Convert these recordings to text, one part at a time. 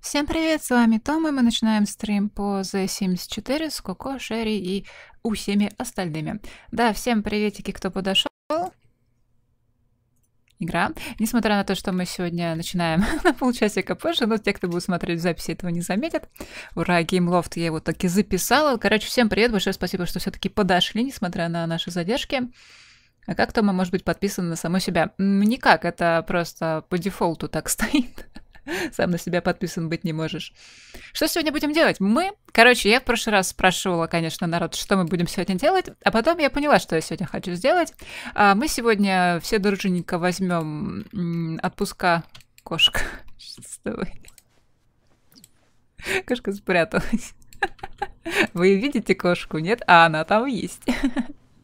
Всем привет, с вами Том, и мы начинаем стрим по Z74 с Коко, Шерри и у всеми остальными. Да, всем приветики, кто подошел. Игра. Несмотря на то, что мы сегодня начинаем на полчасика позже, но те, кто будет смотреть записи, этого не заметят. Ура, Геймлофт, я его и записала. Короче, всем привет, большое спасибо, что все-таки подошли, несмотря на наши задержки. А как Тома может быть подписан на саму себя? Никак, это просто по дефолту так стоит. Сам на себя подписан быть не можешь. Что сегодня будем делать? Мы... Короче, я в прошлый раз спрашивала, конечно, народ, что мы будем сегодня делать, а потом я поняла, что я сегодня хочу сделать. А мы сегодня все дружненько возьмем отпуска кошка. Что Кошка спряталась. Вы видите кошку, нет? А она там есть.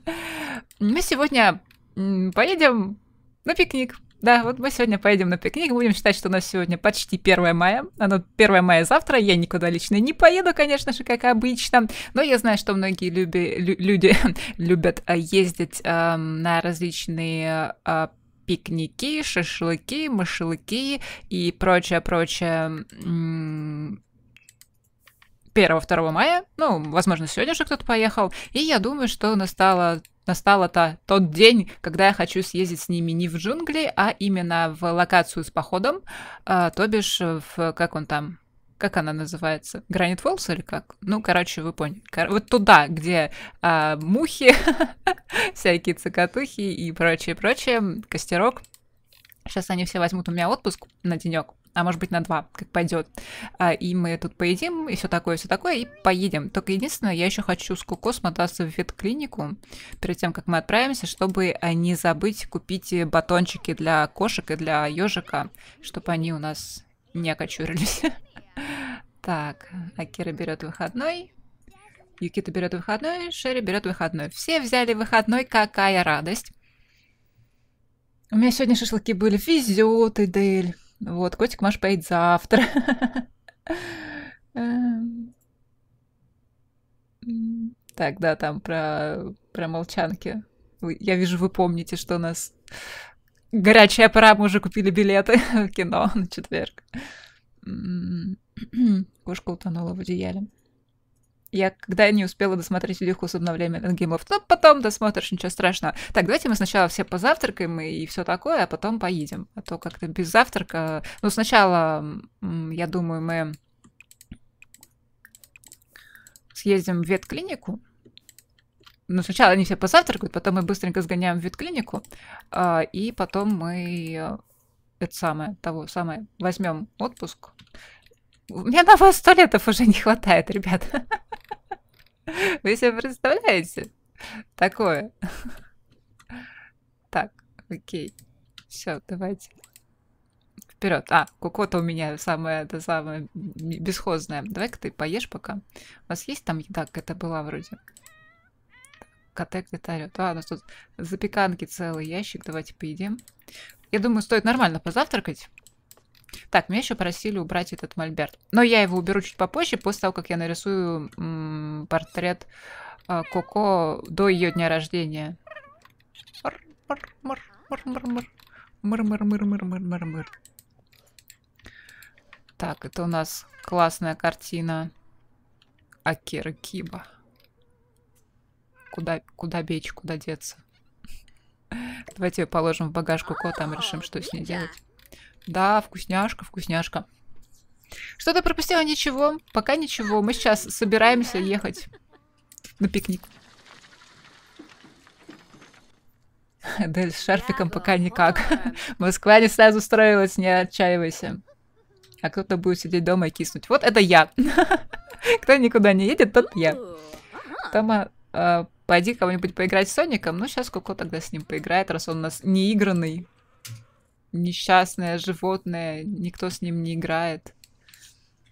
Мы сегодня поедем на пикник. Да, вот мы сегодня поедем на пикник, будем считать, что у нас сегодня почти 1 мая. Оно 1 мая завтра, я никуда лично не поеду, конечно же, как обычно. Но я знаю, что многие люби, лю, люди любят э, ездить э, на различные э, пикники, шашлыки, мышлыки и прочее-прочее 1-2 мая. Ну, возможно, сегодня же кто-то поехал. И я думаю, что настало настало -то тот день, когда я хочу съездить с ними не в джунгли, а именно в локацию с походом, э, то бишь в, как он там, как она называется, Гранит Фолс или как? Ну, короче, вы поняли. Кор- вот туда, где э, мухи, всякие цикатухи и прочее, прочее, костерок. Сейчас они все возьмут у меня отпуск на денек, а может быть на два, как пойдет. А, и мы тут поедим, и все такое, все такое, и поедем. Только единственное, я еще хочу с Коко смотаться в ветклинику перед тем, как мы отправимся, чтобы а, не забыть купить батончики для кошек и для ежика, чтобы они у нас не окочурились. Так, Акира берет выходной. Юкита берет выходной, Шерри берет выходной. Все взяли выходной, какая радость. У меня сегодня шашлыки были. Везет, Идель. Вот, котик Маш поедет завтра. Эм, так, да, там про, про молчанки. Я вижу, вы помните, что у нас горячая пора, мы уже купили билеты в кино на четверг. Кошка утонула в одеяле. Я когда не успела досмотреть Лиху с обновлением геймов, но ну, потом досмотришь, ничего страшного. Так, давайте мы сначала все позавтракаем и все такое, а потом поедем. А то как-то без завтрака... Ну, сначала, я думаю, мы съездим в ветклинику. Но ну, сначала они все позавтракают, потом мы быстренько сгоняем в ветклинику, а, и потом мы э, это самое, того самое, возьмем отпуск мне на вас туалетов уже не хватает, ребят. Вы себе представляете? Такое. Так, окей. Все, давайте. Вперед. А, кукота у меня самая, да, самая бесхозная. Давай-ка ты поешь пока. У вас есть там еда как это была вроде? Коте где-то орёт. А, у нас тут запеканки целый ящик. Давайте поедим. Я думаю, стоит нормально позавтракать. Так, меня еще просили убрать этот мольберт. Но я его уберу чуть попозже, после того, как я нарисую портрет э, Коко до ее дня рождения. Так, это у нас классная картина Акиры Киба. Куда, куда бечь, куда деться? Давайте ее положим в багажку Коко, там решим, что с ней делать. Да, вкусняшка, вкусняшка. Что-то пропустила? Ничего. Пока ничего. Мы сейчас собираемся ехать на пикник. Дель с шарфиком пока никак. Москва не сразу строилась, не отчаивайся. А кто-то будет сидеть дома и киснуть. Вот это я. Кто никуда не едет, тот я. Тома, а, а, пойди кого-нибудь поиграть с Соником. Ну, сейчас Коко тогда с ним поиграет, раз он у нас неигранный несчастное животное, никто с ним не играет.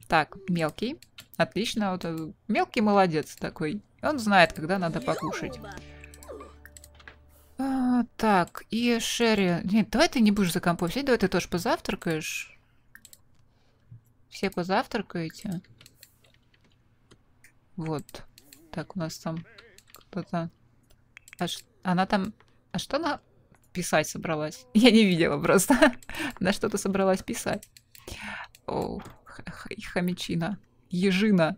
Так, мелкий. Отлично, вот э, мелкий молодец такой. Он знает, когда надо покушать. А, так, и Шерри... Нет, давай ты не будешь за компом сидеть, давай ты тоже позавтракаешь. Все позавтракаете. Вот. Так, у нас там кто-то... А ш... Она там... А что она писать собралась. Я не видела просто. На что-то собралась писать. Оу, хомячина. Ежина.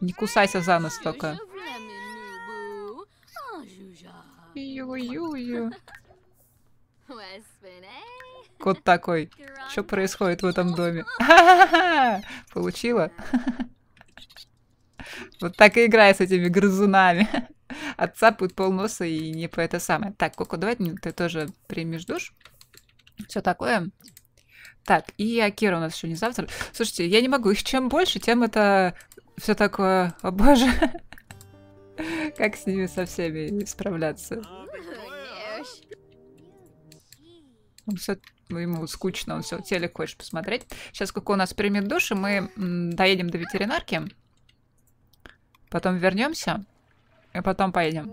Не кусайся за нас только. Ю-ю-ю. Кот такой. Что происходит в этом доме? Получила? Вот так и играй с этими грызунами. Отца пол носа и не по это самое. Так, Коко, давай ты тоже примешь душ. Все такое. Так, и Акира у нас еще не завтра. Слушайте, я не могу, их чем больше, тем это все такое, о боже. Как с ними со всеми справляться? Он все, ему скучно, он все, телек хочешь посмотреть. Сейчас, как у нас примет душ, и мы доедем до ветеринарки. Потом вернемся. И потом поедем.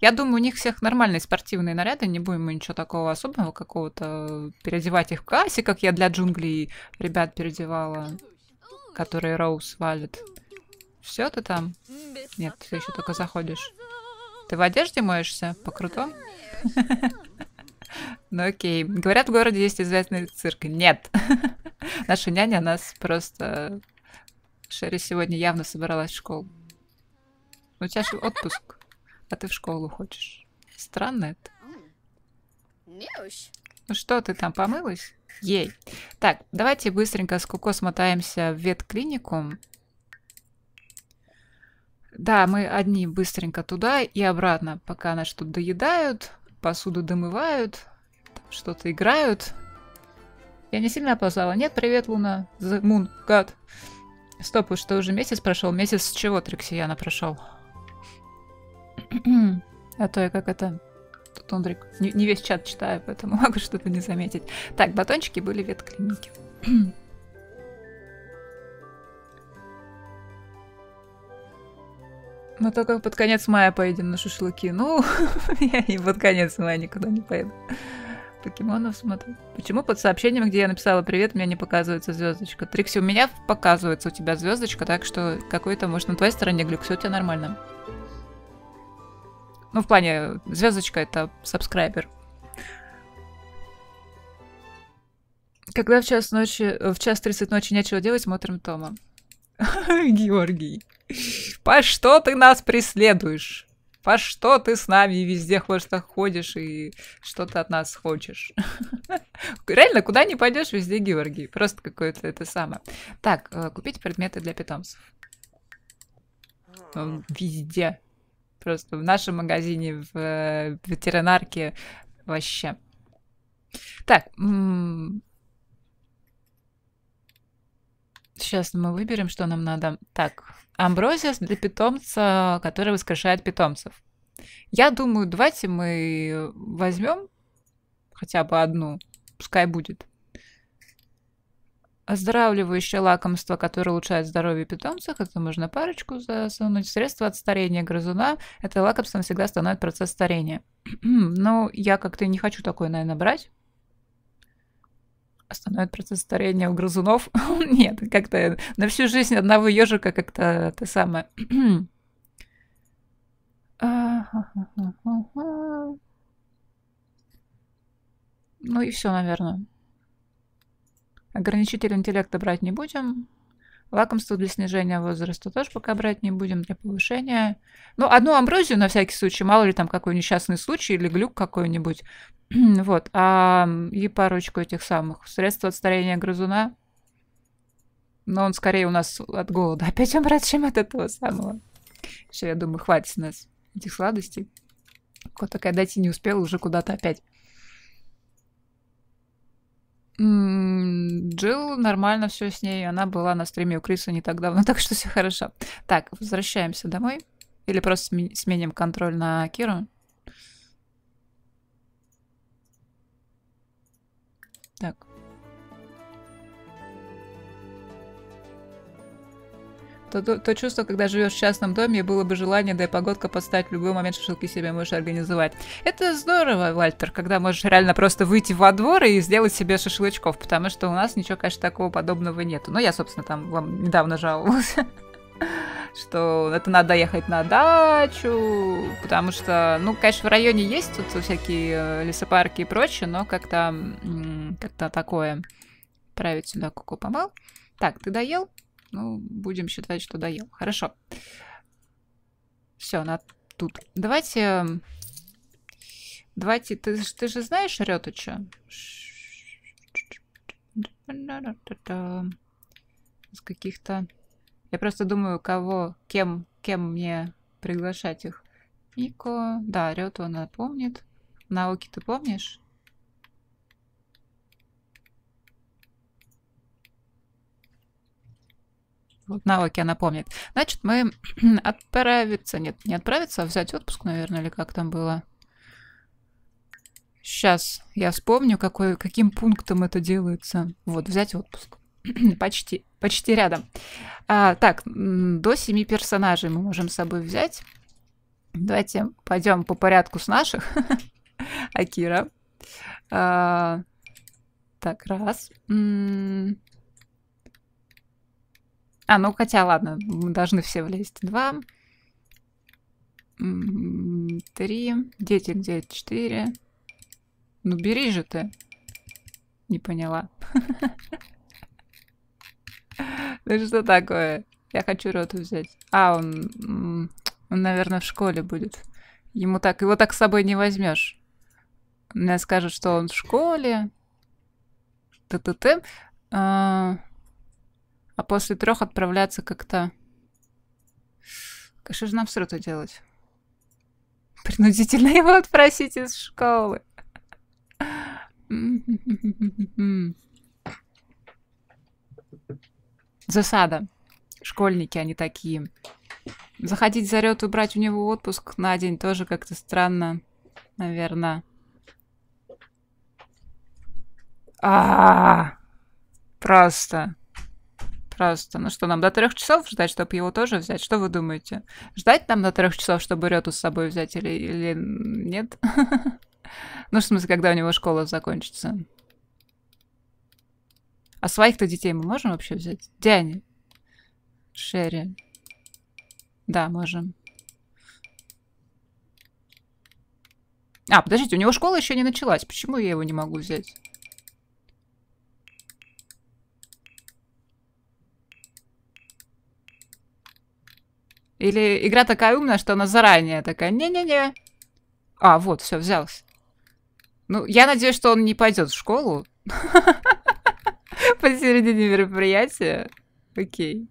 Я думаю, у них всех нормальные спортивные наряды, не будем мы ничего такого особенного какого-то переодевать их в кассе, как я для джунглей ребят переодевала, которые Роуз валит. Все ты там? Нет, ты еще только заходишь. Ты в одежде моешься? По-крутому? Ну окей. Говорят, в городе есть известный цирк. Нет. Наша няня нас просто... Шерри сегодня явно собиралась в школу. У тебя же отпуск, а ты в школу хочешь. Странно это. Ну что ты там, помылась? Ей. Так, давайте быстренько с Куко смотаемся в ветклинику. Да, мы одни быстренько туда и обратно, пока нас тут доедают, посуду домывают, что-то играют. Я не сильно опоздала. Нет, привет, Луна. The Moon, God. Стоп, что уже месяц прошел? Месяц с чего, Триксияна, прошел? а то я как это... Тут Ондрик. Не, не весь чат читаю, поэтому могу что-то не заметить. Так, батончики были ветклиники. Мы только под конец мая поедем на шашлыки. Ну, я и под конец мая никуда не поеду. Покемонов смотрю. Почему под сообщением, где я написала «Привет», мне не показывается звездочка? Трикси, у меня показывается у тебя звездочка, так что какой-то, может, на твоей стороне глюк, все у тебя нормально. Ну, в плане, звездочка это сабскрайбер. Когда в час ночи, в час 30 ночи нечего делать, смотрим Тома. Георгий. По что ты нас преследуешь? По что ты с нами везде просто ходишь и что ты от нас хочешь? Реально, куда не пойдешь, везде Георгий. Просто какое-то это самое. Так, э, купить предметы для питомцев. Везде. Просто в нашем магазине, в э, ветеринарке вообще. Так. Сейчас мы выберем, что нам надо. Так, амброзия для питомца, который воскрешает питомцев. Я думаю, давайте мы возьмем хотя бы одну, пускай будет оздоравливающее лакомство, которое улучшает здоровье питомцев, это можно парочку засунуть. Средство от старения грызуна. Это лакомство всегда становится процесс старения. Но ну, я как-то не хочу такое, наверное, брать. Остановит а процесс старения у грызунов. Ну, нет, как-то на всю жизнь одного ежика как-то то самое. Ну и все, наверное. Ограничитель интеллекта брать не будем. Лакомство для снижения возраста тоже пока брать не будем для повышения. Ну, одну амброзию на всякий случай, мало ли там какой несчастный случай или глюк какой-нибудь. вот. А, и парочку этих самых. Средства от старения грызуна. Но он скорее у нас от голода опять умрет, чем от этого самого. Все, я думаю, хватит с нас этих сладостей. вот такая дойти не успела, уже куда-то опять Джилл, нормально все с ней. Она была на стриме у Криса не так давно, так что все хорошо. Так, возвращаемся домой. Или просто сменим контроль на Киру. Так. То, то, то чувство, когда живешь в частном доме, было бы желание, да и погодка подстать в любой момент шашлыки себе можешь организовать. Это здорово, Вальтер, когда можешь реально просто выйти во двор и сделать себе шашлычков, потому что у нас ничего, конечно, такого подобного нету. Ну, я, собственно, там вам недавно жаловалась что это надо ехать на дачу, потому что, ну, конечно, в районе есть тут всякие э, лесопарки и прочее, но как-то как-то такое. Править сюда куку помал. Так, ты доел? Ну, будем считать, что доел. Хорошо. Все, она тут. Давайте... Эм, давайте... Ты, ты же знаешь Рётыча? С каких-то... Я просто думаю, кого, кем, кем мне приглашать их. Ико, да, Рёту она помнит. Науки ты помнишь? Вот навыки она помнит. Значит, мы отправиться... Нет, не отправиться, а взять отпуск, наверное, или как там было. Сейчас я вспомню, какой, каким пунктом это делается. Вот, взять отпуск. почти, почти рядом. А, так, до семи персонажей мы можем с собой взять. Давайте пойдем по порядку с наших. Акира. А, так, раз. М -м а, ну хотя, ладно, мы должны все влезть. Два. Три. Дети где? Четыре. Ну бери же ты. Не поняла. Да ну, что такое? Я хочу роту взять. А, он, он, наверное, в школе будет. Ему так, его так с собой не возьмешь. Мне скажут, что он в школе. Т-т-т. А, а после трех отправляться как-то... Что же нам все это делать? Принудительно его отпросить из школы. Засада. Школьники, они такие. Заходить за Рёд и брать у него отпуск на день тоже как-то странно, наверное. А, -а, а Просто. Просто, ну что, нам до трех часов ждать, чтобы его тоже взять? Что вы думаете? Ждать нам до трех часов, чтобы Рету с собой взять или, или нет? Ну, в смысле, когда у него школа закончится? А своих-то детей мы можем вообще взять? Где они? Шерри. Да, можем. А, подождите, у него школа еще не началась. Почему я его не могу взять? Или игра такая умная, что она заранее такая, не-не-не. А, вот, все, взялся. Ну, я надеюсь, что он не пойдет в школу. Посередине мероприятия. Окей.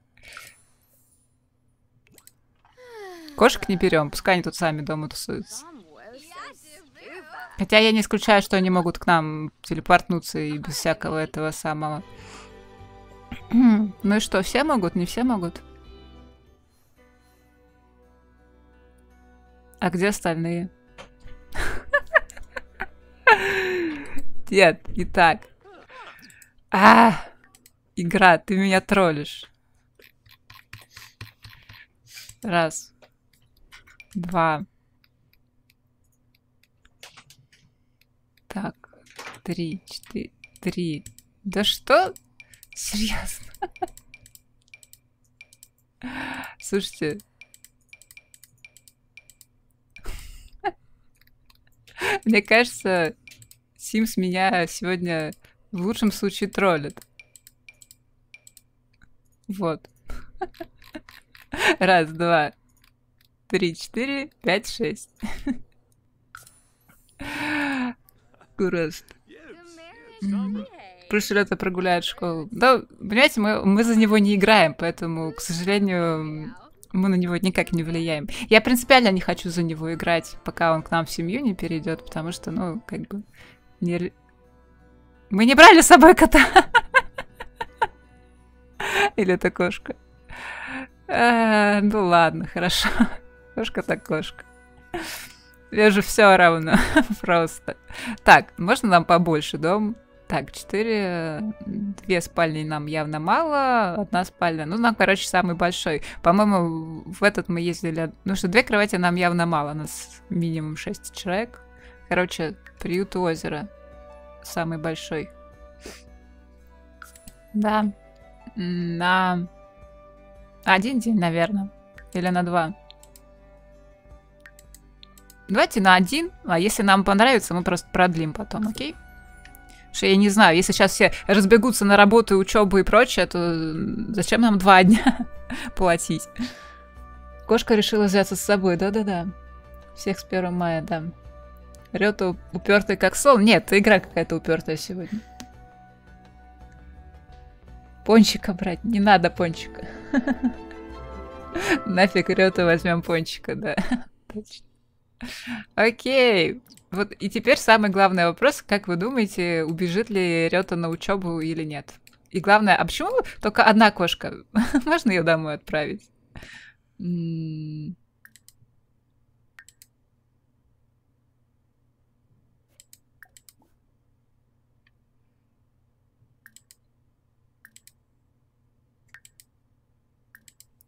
Кошек не берем, пускай они тут сами дома тусуются. Хотя я не исключаю, что они могут к нам телепортнуться и без всякого этого самого. ну и что, все могут? Не все могут? А где остальные? Нет, не так. А, игра, ты меня троллишь. Раз. Два. Так, три, четыре, три. Да что? Серьезно? Слушайте, Мне кажется, Симс меня сегодня в лучшем случае троллит. Вот. Раз, два, три, четыре, пять, шесть. Курас. Прошлый лето прогуляет школу. Да, понимаете, мы, мы за него не играем, поэтому, к сожалению, мы на него никак не влияем. Я принципиально не хочу за него играть, пока он к нам в семью не перейдет, потому что, ну, как бы... Не... Мы не брали с собой кота! Или это кошка? Э, ну ладно, хорошо. Кошка так кошка. Я же все равно просто. Так, можно нам побольше дом? Так, четыре, две спальни нам явно мало, одна спальня, ну, нам, короче, самый большой. По-моему, в этот мы ездили, ну что, две кровати нам явно мало, нас минимум шесть человек. Короче, приют у озера самый большой. Да, на один день, наверное, или на два. Давайте на один, а если нам понравится, мы просто продлим потом, окей? Okay? Что я не знаю, если сейчас все разбегутся на работу, учебу и прочее, то зачем нам два дня платить? Кошка решила взяться с собой, да-да-да. Всех с 1 мая, да. Рёта упертый как сол. Нет, игра какая-то упертая сегодня. Пончика брать. Не надо пончика. Нафиг Рёта возьмем пончика, да. Точно. Окей. Вот и теперь самый главный вопрос, как вы думаете, убежит ли Рёта на учебу или нет? И главное, а почему только одна кошка? Можно ее домой отправить?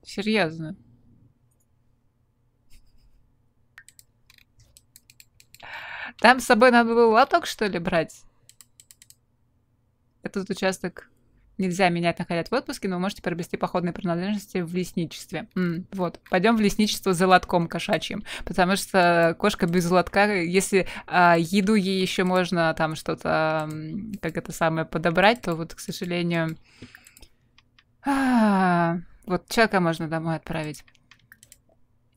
Серьезно. Там с собой надо был лоток, что ли, брать? Этот участок нельзя менять, находясь в отпуске, но вы можете приобрести походные принадлежности в лесничестве. М, вот, пойдем в лесничество за лотком кошачьим, потому что кошка без лотка, если а, еду ей еще можно там что-то, как это самое, подобрать, то вот, к сожалению, а, вот человека можно домой отправить.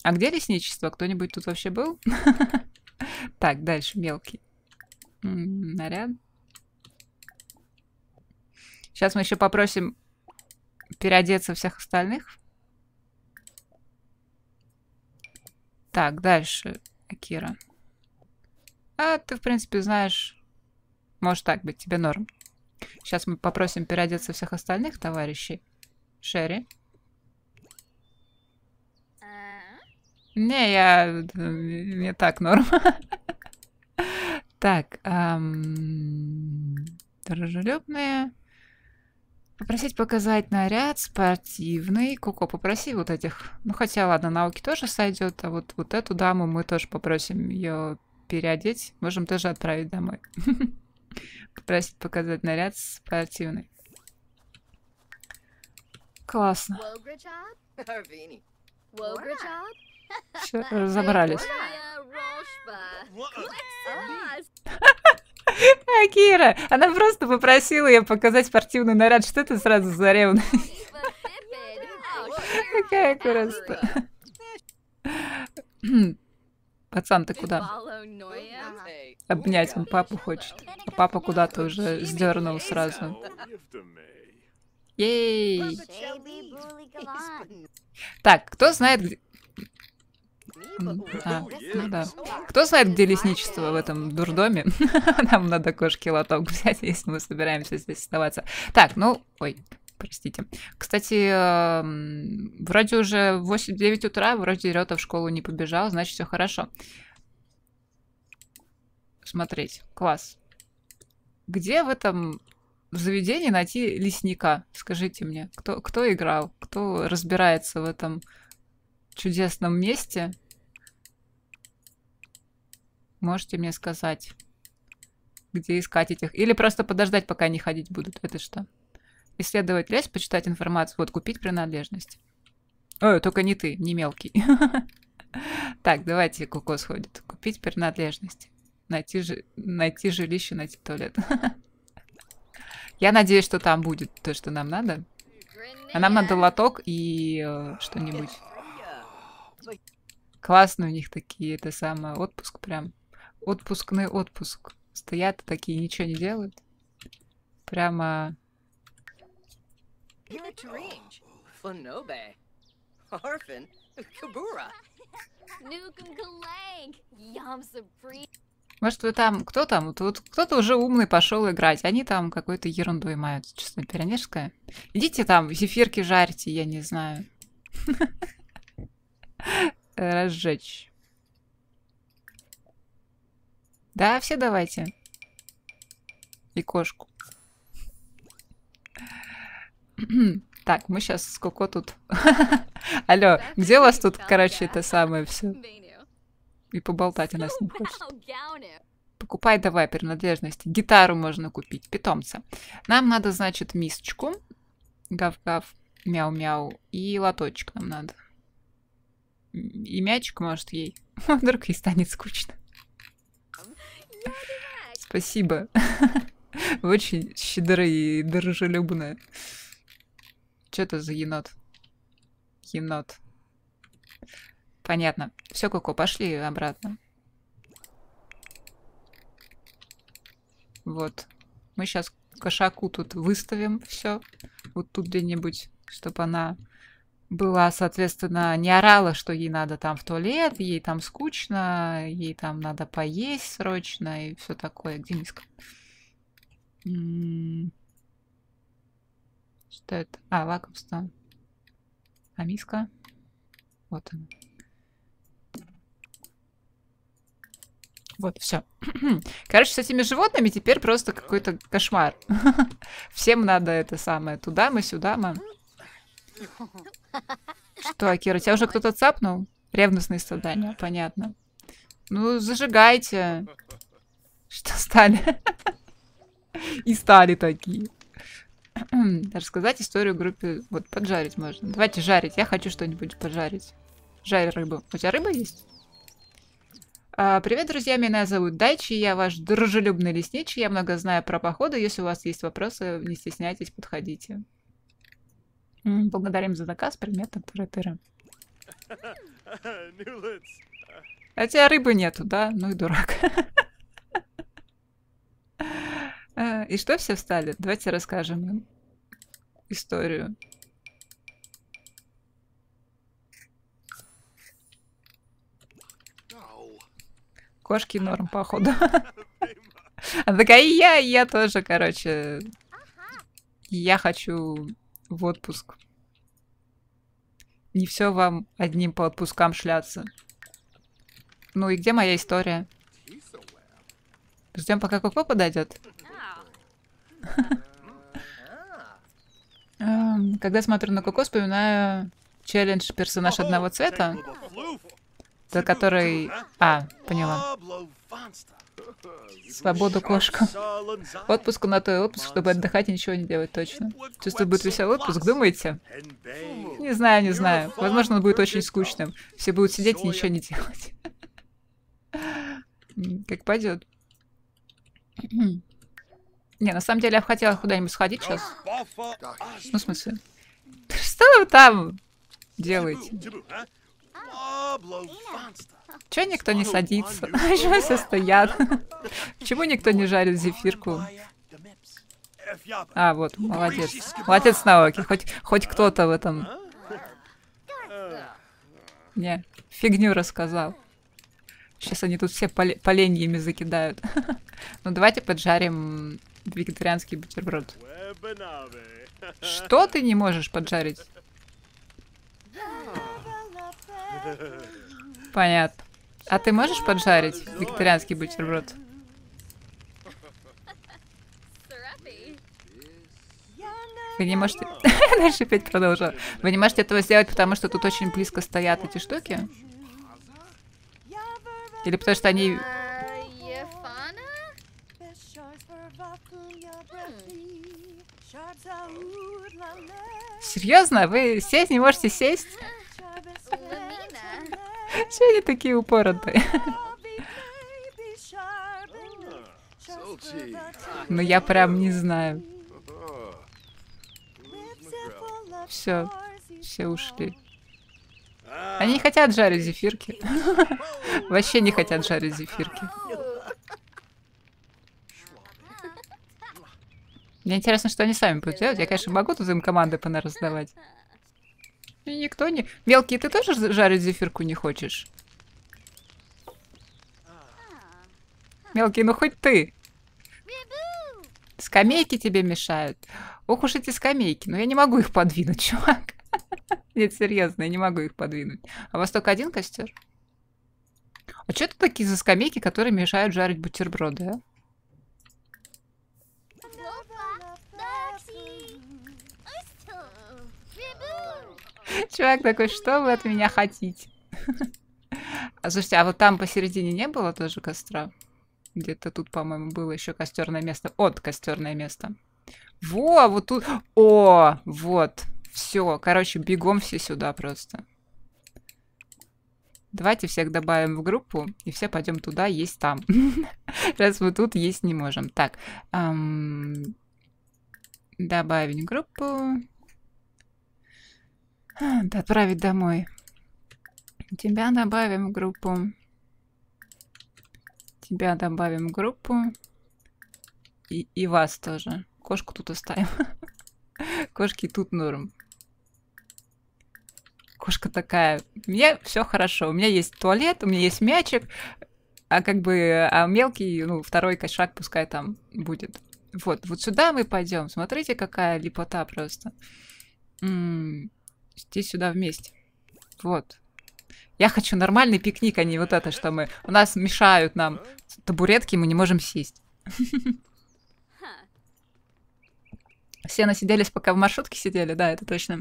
А где лесничество? Кто-нибудь тут вообще был? Так, дальше мелкий. Наряд. Сейчас мы еще попросим переодеться всех остальных. Так, дальше, Акира. А, ты, в принципе, знаешь... Может так быть, тебе норм. Сейчас мы попросим переодеться всех остальных товарищей. Шерри. Не, я... Э, не так норм. Так, дружелюбные. Попросить показать наряд спортивный. Коко, попроси вот этих. Ну, хотя, ладно, науки тоже сойдет, а вот, вот эту даму мы тоже попросим ее переодеть. Можем тоже отправить домой. Попросить показать наряд спортивный. Классно. Все, э, забрались. А Кира, она просто попросила ее показать спортивный наряд, что ты сразу за ревность? Какая красота. Пацан, ты куда? Обнять он папу хочет. А папа куда-то уже сдернул сразу. Ей! Так, кто знает, а, ну да. Кто знает, где лесничество в этом дурдоме? Нам надо кошки лоток взять, если мы собираемся здесь оставаться. Так, ну, ой, простите. Кстати, эм, вроде уже 8-9 утра, вроде Рёта в школу не побежал, значит, все хорошо. Смотреть. Класс. Где в этом заведении найти лесника? Скажите мне, кто, кто играл, кто разбирается в этом чудесном месте? Можете мне сказать, где искать этих? Или просто подождать, пока они ходить будут. Это что? Исследовать лес, почитать информацию. Вот, купить принадлежность. Ой, только не ты, не мелкий. Так, давайте кукос ходит. Купить принадлежность. Найти, жи... найти жилище, найти туалет. Я надеюсь, что там будет то, что нам надо. А нам надо лоток и э, что-нибудь. Классно у них такие, это самое, отпуск прям отпускный отпуск. Стоят такие, ничего не делают. Прямо... Может, вы там... Кто там? Тут кто-то уже умный пошел играть. Они там какой-то ерундой мают, честно, пионерская. Идите там, зефирки жарьте, я не знаю. Разжечь. Да, все давайте. И кошку. Так, мы сейчас сколько тут? Алло, где у вас тут, короче, это самое все? И поболтать она с ним хочет. Покупай давай принадлежности. Гитару можно купить, питомца. Нам надо, значит, мисочку. Гав-гав, мяу-мяу. И лоточек нам надо. И мячик, может, ей. Вдруг ей станет скучно. Спасибо. Вы очень щедры и дружелюбны. Что это за енот? Енот. Понятно. Все, Коко, пошли обратно. Вот. Мы сейчас кошаку тут выставим все. Вот тут где-нибудь, чтобы она была, соответственно, не орала, что ей надо там в туалет, ей там скучно, ей там надо поесть срочно и все такое. Где миска? Что это? А, лакомство. А миска? Вот она. Вот, все. Короче, с этими животными теперь просто какой-то кошмар. Всем надо это самое. Туда мы, сюда мы. Что, Акира, тебя уже кто-то цапнул? Ревностные страдания, понятно. Ну, зажигайте. Что стали? И стали такие. Рассказать историю группе... Вот, поджарить можно. Давайте жарить. Я хочу что-нибудь поджарить. Жарь рыбу. У тебя рыба есть? А, привет, друзья. Меня зовут Дайчи. Я ваш дружелюбный лесничий. Я много знаю про походы. Если у вас есть вопросы, не стесняйтесь, подходите. Благодарим за заказ предмета тыры-тыры. А рыбы нету, да? Ну и дурак. Э, и что все встали? Давайте расскажем им историю. Кошки норм, походу. Она такая, и я, и я тоже, короче. Я хочу в отпуск. Не все вам одним по отпускам шляться. Ну и где моя история? Ждем, пока Коко подойдет. Эм, когда смотрю на Коко, вспоминаю челлендж персонаж одного цвета, за который... А, поняла. Свободу кошка. Отпуск на той отпуск, чтобы отдыхать и ничего не делать точно. Чувствую, будет веселый отпуск, думаете? Не знаю, не знаю. Возможно, он будет очень скучным. Все будут сидеть и ничего не делать. Как пойдет. Не, на самом деле я бы хотела куда-нибудь сходить сейчас. Ну, в смысле? Что вы там делаете? Че никто не садится? Чего все стоят? Почему никто не жарит зефирку? А, вот, молодец. Молодец, Наоки. Хоть, хоть кто-то в этом... Не, фигню рассказал. Сейчас они тут все пол поленьями закидают. ну, давайте поджарим вегетарианский бутерброд. Что ты не можешь поджарить? Понятно. А ты можешь поджарить вегетарианский бутерброд? Вы не можете... Дальше опять продолжу. Вы не можете этого сделать, потому что тут очень близко стоят эти штуки? Или потому что они... Серьезно? Вы сесть не можете сесть? Все они такие упоротые. Но я прям не знаю. Все, все ушли. Они не хотят жарить зефирки. Вообще не хотят жарить зефирки. Мне интересно, что они сами будут делать. Я, конечно, могу тут им команды понараздавать. И никто не... Мелкий, ты тоже жарить зефирку не хочешь? Мелкий, ну хоть ты. Скамейки тебе мешают. Ох уж эти скамейки. Но ну я не могу их подвинуть, чувак. Нет, серьезно, я не могу их подвинуть. А у вас только один костер? А что это такие за скамейки, которые мешают жарить бутерброды, а? Человек такой, что вы от меня хотите? А слушайте, а вот там посередине не было тоже костра? Где-то тут, по-моему, было еще костерное место. От костерное место. Во, вот тут. О, вот. Все. Короче, бегом все сюда просто. Давайте всех добавим в группу, и все пойдем туда, есть там. Раз мы тут есть не можем. Так, добавить группу. Отправить домой. Тебя добавим в группу. Тебя добавим в группу. И, и вас тоже. Кошку тут оставим. Кошки тут норм. Кошка такая. Мне все хорошо. У меня есть туалет, у меня есть мячик. А как бы а мелкий, ну, второй кошак пускай там будет. Вот, вот сюда мы пойдем. Смотрите, какая липота просто. М -м Здесь сюда вместе. Вот. Я хочу нормальный пикник, а не вот это, что мы... У нас мешают нам табуретки, мы не можем сесть. Все насиделись, пока в маршрутке сидели, да, это точно.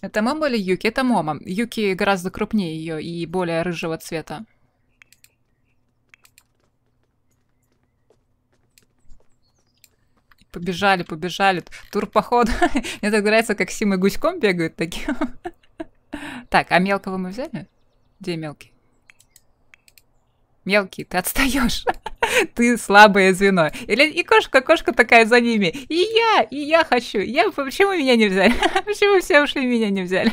Это мама или Юки, это мама. Юки гораздо крупнее ее и более рыжего цвета. побежали, побежали, тур поход. Мне так нравится, как Сима гуськом бегают такие. Так, а мелкого мы взяли? Где мелкий? Мелкий, ты отстаешь. Ты слабое звено. Или и кошка, кошка такая за ними. И я, и я хочу. Я, почему меня не взяли? Почему все ушли, меня не взяли?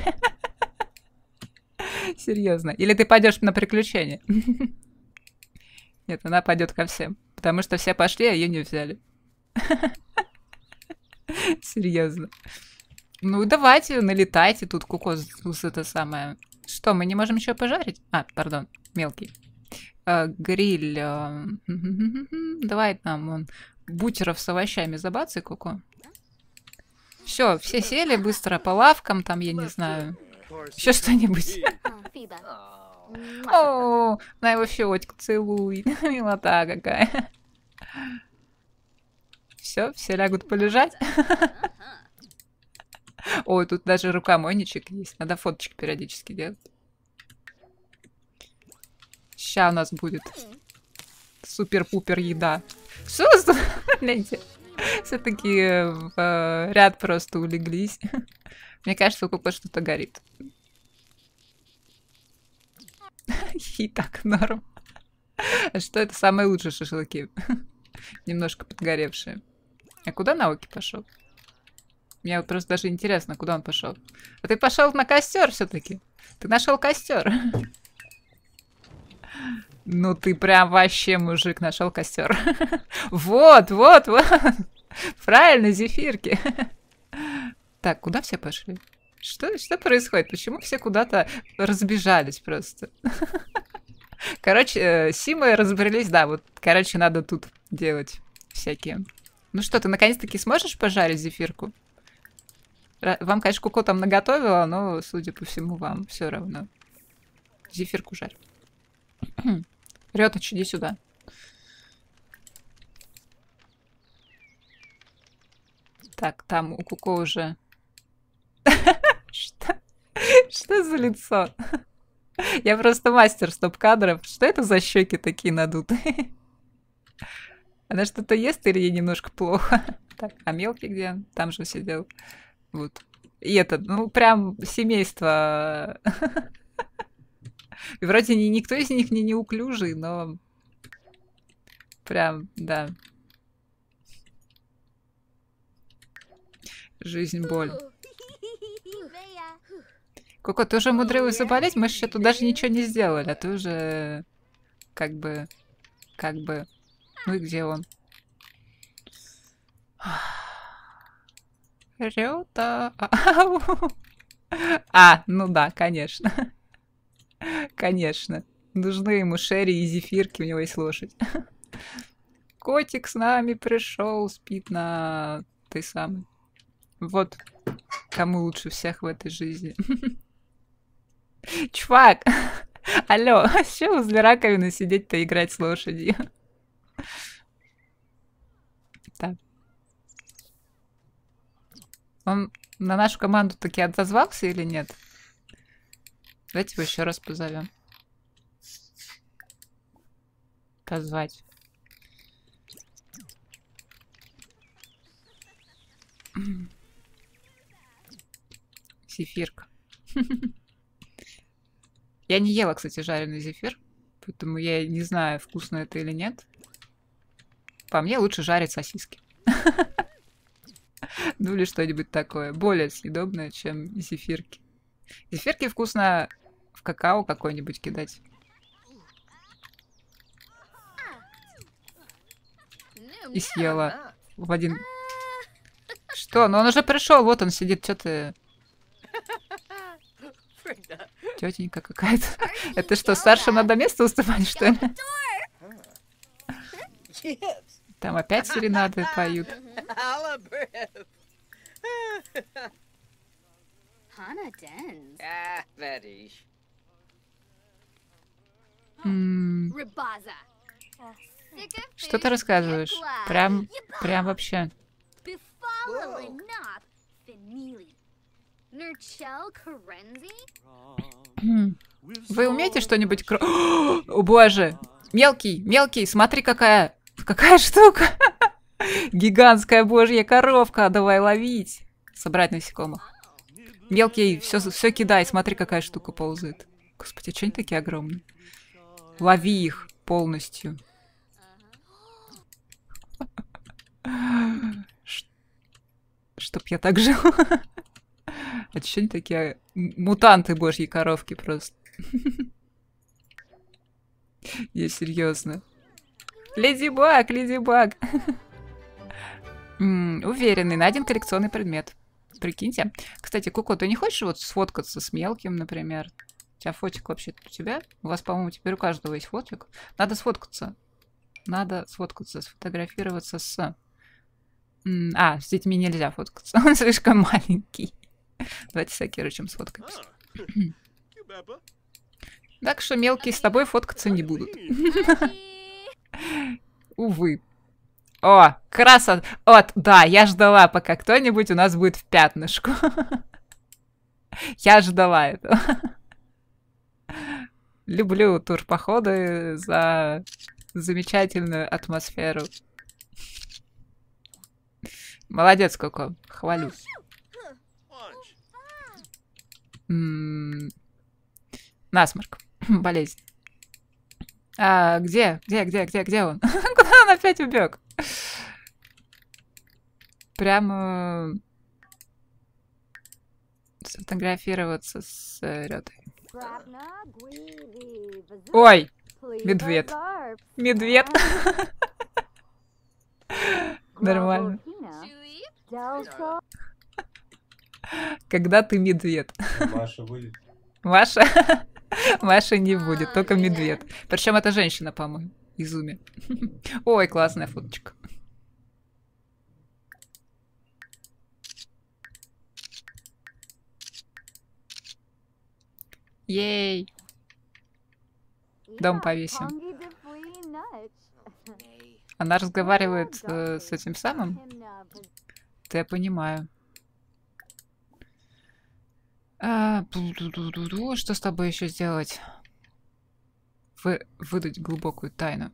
Серьезно. Или ты пойдешь на приключение? Нет, она пойдет ко всем. Потому что все пошли, а ее не взяли. Серьезно. Ну, давайте, налетайте. Тут кукос это самое. Что, мы не можем еще пожарить? А, пардон, мелкий. Э, гриль. Э, давай нам он бутеров с овощами забацай, куку. Все, все сели быстро по лавкам, там, я не знаю, еще что-нибудь. О, на его щечку целуй. Милота какая. Все, все лягут полежать. Ой, тут даже рукомойничек есть. Надо фоточки периодически делать. Сейчас у нас будет супер-пупер еда. Что все такие в ряд просто улеглись. Мне кажется, у Коко что-то горит. И так норм. А что это самые лучшие шашлыки? Немножко подгоревшие. А куда Наоки пошел? Мне вот просто даже интересно, куда он пошел. А ты пошел на костер все-таки. Ты нашел костер. Ну ты прям вообще, мужик, нашел костер. Вот, вот, вот. Правильно, зефирки. Так, куда все пошли? Что, что происходит? Почему все куда-то разбежались просто? Короче, э, Симы разобрались, да, вот, короче, надо тут делать всякие ну что, ты наконец-таки сможешь пожарить зефирку? Вам, конечно, Куко там наготовила, но, судя по всему, вам все равно. Зефирку жарь. Рёточ, иди сюда. Так, там у Куко уже... Что? Что за лицо? Я просто мастер стоп-кадров. Что это за щеки такие надутые? Она что-то ест или ей немножко плохо? Так, а мелкий где? Там же сидел. Вот. И это, ну, прям семейство. И вроде ни, никто из них не неуклюжий, но... Прям, да. Жизнь боль. Коко, ты уже умудрилась заболеть, мы еще тут даже ничего не сделали, а ты уже как бы, как бы ну и где он? Рёта. А, ну да, конечно. Конечно. Нужны ему Шерри и Зефирки, у него есть лошадь. Котик с нами пришел, спит на ты самый. Вот кому лучше всех в этой жизни. Чувак, алло, а чего возле раковины сидеть-то играть с лошадью? Да. Он на нашу команду таки отозвался или нет? Давайте его еще раз позовем. Позвать. Зефирка. Я не ела, кстати, жареный зефир, поэтому я не знаю, вкусно это или нет. По мне лучше жарить сосиски. Ну или что-нибудь такое. Более съедобное, чем зефирки. Зефирки вкусно в какао какой-нибудь кидать. И съела в один... Что? Ну он уже пришел, вот он сидит, что ты... Тетенька какая-то. Это что, старше надо место уступать, что ли? Там опять серенады поют. А, Что ты рассказываешь? Прям, прям вообще. Вы умеете что-нибудь... О, боже! Мелкий, мелкий, смотри, какая Типа, какая штука? Гигантская божья коровка, давай ловить. Собрать насекомых. Мелкий, все, все кидай, смотри, какая штука ползает. Господи, а что они такие огромные? Лови их полностью. Чтоб я так жил. А что они такие мутанты божьи коровки просто? Я серьезно. Леди Баг, Леди Баг. Уверенный, найден коллекционный предмет. Прикиньте. Кстати, Куко, ты не хочешь вот сфоткаться с мелким, например? У тебя фотик вообще у тебя? У вас, по-моему, теперь у каждого есть фотик. Надо сфоткаться. Надо сфоткаться, сфотографироваться с... А, с детьми нельзя фоткаться. Он слишком маленький. Давайте с Акирычем сфоткаемся. А, хм. Так что мелкие с тобой фоткаться не будут. Увы. О, краса. Вот, да, я ждала, пока кто-нибудь у нас будет в пятнышку. Я ждала этого. Люблю турпоходы за замечательную атмосферу. Молодец, Коко. Хвалю. М-м-м. Насморк. Болезнь. А, где? Где, где, где, где он? Куда он опять убег? Прямо э, сфотографироваться с э, Рётой. Ой! Медвед. Медвед. Нормально. Когда ты медвед? Маша вылет. Маша? Маши не будет, а, только медведь. Причем это женщина, по-моему, Изуми. Ой, классная фоточка. Ей! Дом повесим. Она разговаривает э, с этим самым? Да я понимаю. А, что с тобой еще сделать? Вы, выдать глубокую тайну.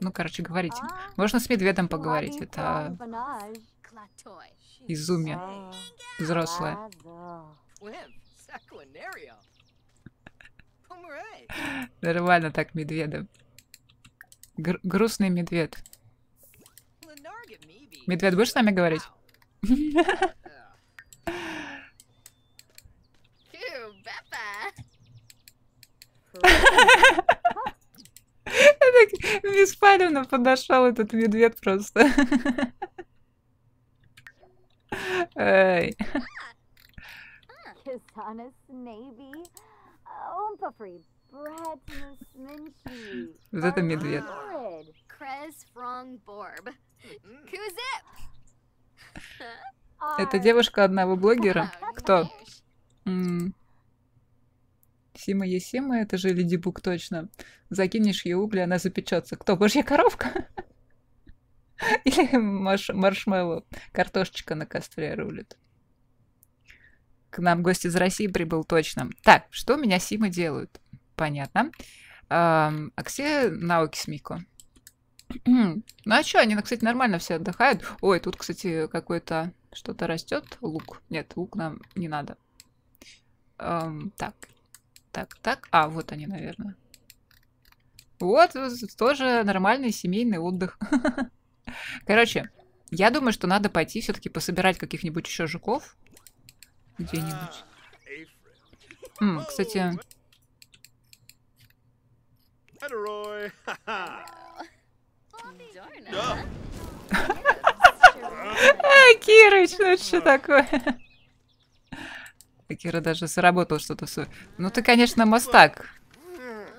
Ну, короче, говорите. Можно с медведом поговорить. Это изумие. Взрослая. Нормально так медведа. Гр грустный медведь. Медведь, будешь с нами говорить? испарина подошел этот медведь просто. Эй. Oh, вот это медведь. Это девушка одного блогера. Кто? Сима Есима, это же Леди Бук точно. Закинешь ей угли, она запечется. Кто, божья коровка? Или марш маршмеллоу? Картошечка на костре рулит. К нам гость из России прибыл точно. Так, что меня Симы делают? Понятно. Эм, а где науки с Мико? ну а что, они, кстати, нормально все отдыхают. Ой, тут, кстати, какой-то что-то растет. Лук. Нет, лук нам не надо. Эм, так, так, так. А, вот они, наверное. Вот, тоже нормальный семейный отдых. Короче, я думаю, что надо пойти все-таки пособирать каких-нибудь еще жуков. Где-нибудь. М, кстати... Кирыч, ну что такое? И Кира даже заработал что-то свое. Ну ты, конечно, мастак.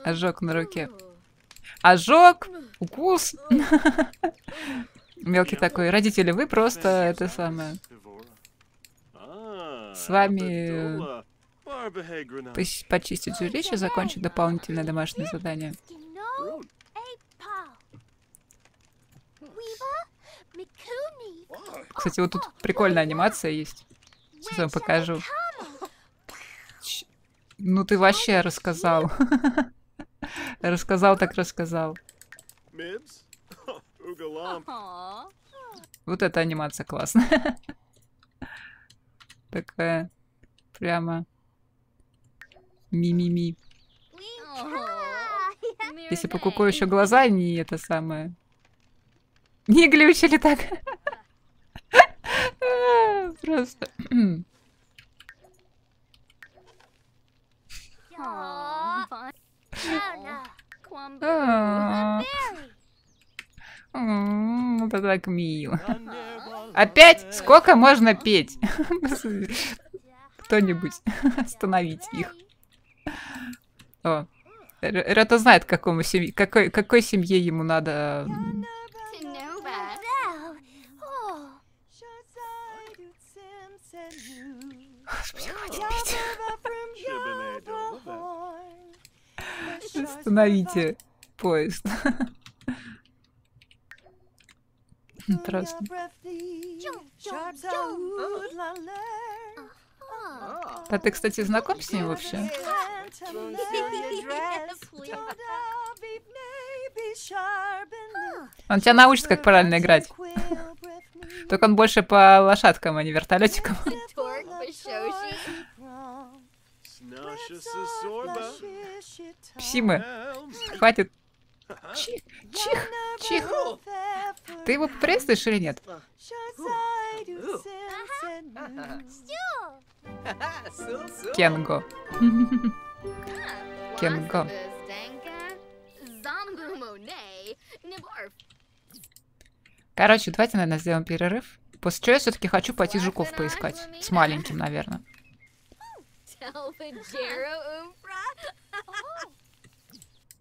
Ожог на руке. Ожог! Укус! Мелкий такой. Родители, вы просто это самое. С вами почистить жилище, закончить дополнительное домашнее задание. Кстати, вот тут прикольная анимация есть. Сейчас вам покажу. Ну ты вообще рассказал. Рассказал так рассказал. Вот эта анимация классная. Такая прямо ми-ми-ми. Если бы Куко еще глаза не это самое... Не глючили так. Просто... Aww. Aww. Aww. Это так мило. Опять? Сколько можно петь? Кто-нибудь остановить их. О. Рата знает, какому семь... какой, какой семье ему надо Остановите поезд. Интересно. А ты, кстати, знаком с ним вообще? Он тебя научит, как правильно играть. Только он больше по лошадкам, а не вертолетикам. Псима, хватит. Чих, чих, чих. Ты его приветствуешь или нет? Кенго. Кенго. Короче, давайте, наверное, сделаем перерыв. После чего я все-таки хочу пойти жуков поискать. С маленьким, наверное.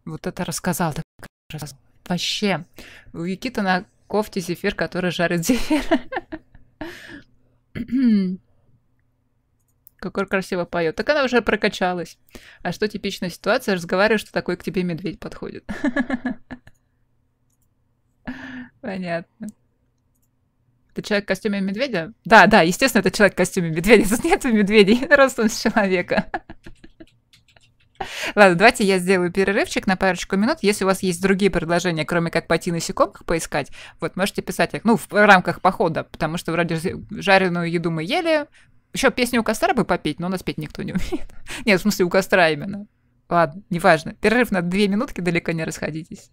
Вот это рассказал. Так Вообще. У Юкита на кофте зефир, который жарит зефир. Какой красиво поет. Так она уже прокачалась. А что типичная ситуация? Разговариваешь, что такой к тебе медведь подходит. Понятно. Это человек в костюме медведя? Да, да, естественно, это человек в костюме медведя. Тут нет медведей, ростом с человека. Ладно, давайте я сделаю перерывчик на парочку минут. Если у вас есть другие предложения, кроме как пойти насекомых поискать, вот можете писать их, ну, в рамках похода, потому что вроде жареную еду мы ели, еще песню у костра бы попеть, но нас петь никто не умеет. Нет, в смысле, у костра именно. Ладно, неважно. Перерыв на две минутки, далеко не расходитесь.